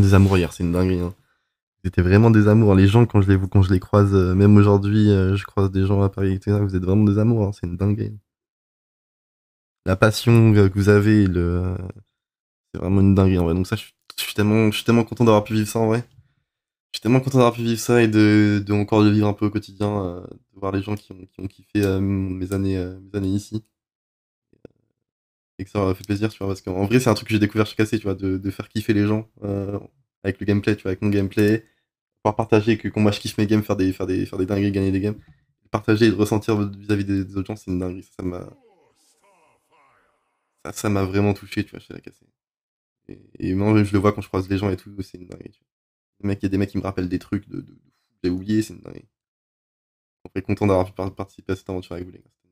des amours hier, c'est une dinguerie. Hein. Vous étiez vraiment des amours. Les gens, quand je les, quand je les croise, euh, même aujourd'hui, euh, je croise des gens à Paris, etc. Vous êtes vraiment des amours, hein, c'est une dinguerie. La passion que vous avez, le... c'est vraiment une dinguerie en vrai. Donc ça, je suis, tellement, je suis tellement content d'avoir pu vivre ça en vrai. Je suis tellement content d'avoir pu vivre ça et de, de encore de vivre un peu au quotidien, euh, de voir les gens qui ont, qui ont kiffé mes, années, mes années ici ça aurait fait plaisir, tu vois, parce qu'en vrai, c'est un truc que j'ai découvert chez Cassé, tu vois, de, de, faire kiffer les gens euh, avec le gameplay, tu vois, avec mon gameplay, pouvoir partager, que quand moi je kiffe mes games, faire des, faire des, faire des dingueries, gagner des games, partager et le ressentir vis-à-vis des, autres gens, c'est une dinguerie, ça m'a. Ça m'a vraiment touché, tu vois, chez la Cassé. Et, moi, je le vois quand je croise les gens et tout, c'est une dinguerie, tu il y a des mecs qui me rappellent des trucs de, de, j'ai oublié, c'est une dinguerie. Je est content d'avoir pu participer à cette aventure avec vous, les gars.